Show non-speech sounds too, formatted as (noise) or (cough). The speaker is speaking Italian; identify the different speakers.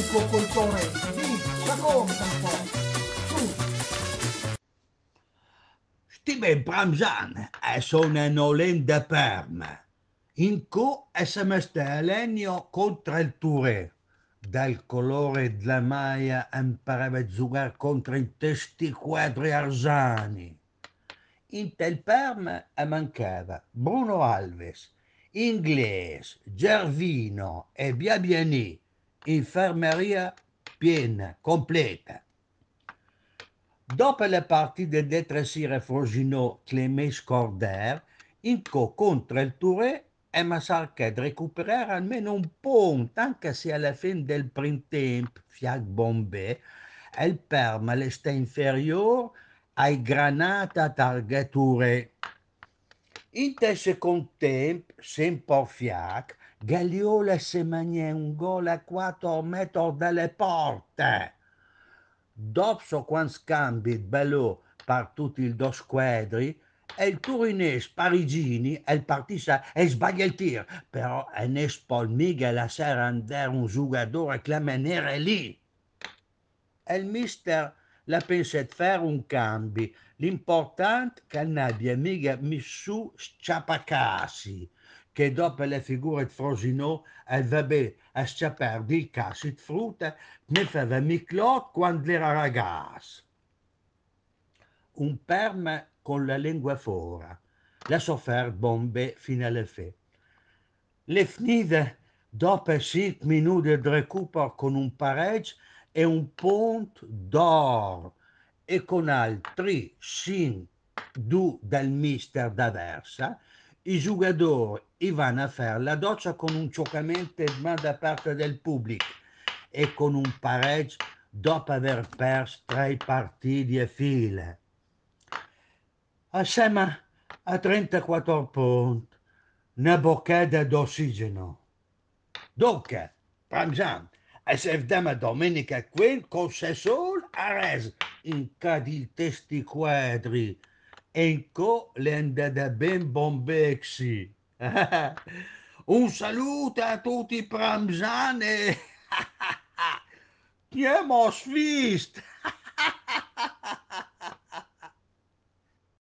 Speaker 1: amico col torrente. Vieni, racconta un po'. Su. Stime Bramzan e eh, sono Nolin de Perme. In cui semestre Elenio contro il Touré. Dal colore della maia imparava a giocare contro i testi quadri arzani. In tel Perme mancava Bruno Alves, Inglese, Gervino e Biabiani infermeria piena, completa. Dopo la le partite detressire Frosinone, Clément Scorder, Inco contro il Touré e di recuperare almeno un punto, anche se alla fine del primo tempo, Fiac Bombay, il Perma resta inferiore ai Granata Target Touré. In te secondo tempo, sempre Fiat, Gagliola se manie un gol a 4 metri dalle porte. Dopo quando scambi il bello per tutti i due squadri, e il turinese Parigini e il partita e sbaglia il tir, però è Nespol mica la sera andare un giocatore che la maniera lì. E il mister la pensa di fare un cambio, l'importante è che non abbia mica messo sciapacassi che dopo le figure di Frosinone avrebbe a sciapare di cassi di frutta ne faceva Miclot quando era ragazzo. Un perma con la lingua fuori, la soffer bombe fino alle fe. Le finite dopo cinque minuti di recupero con un pareggio e un ponte d'oro e con altri cinque, due del mister d'Aversa i giocatori vanno a fare la doccia con un ciocamente da parte del pubblico e con un pareggio dopo aver perso tre partite a file. Assieme a 34 punti, una boccata d'ossigeno. Dunque, per E se vediamo domenica qui, con Sessol a Res, in cadil testi quadri, Enco le andate ben bombexi. (laughs) Un saluto a tutti i pramzani. (laughs) Chiamo Svist. (laughs)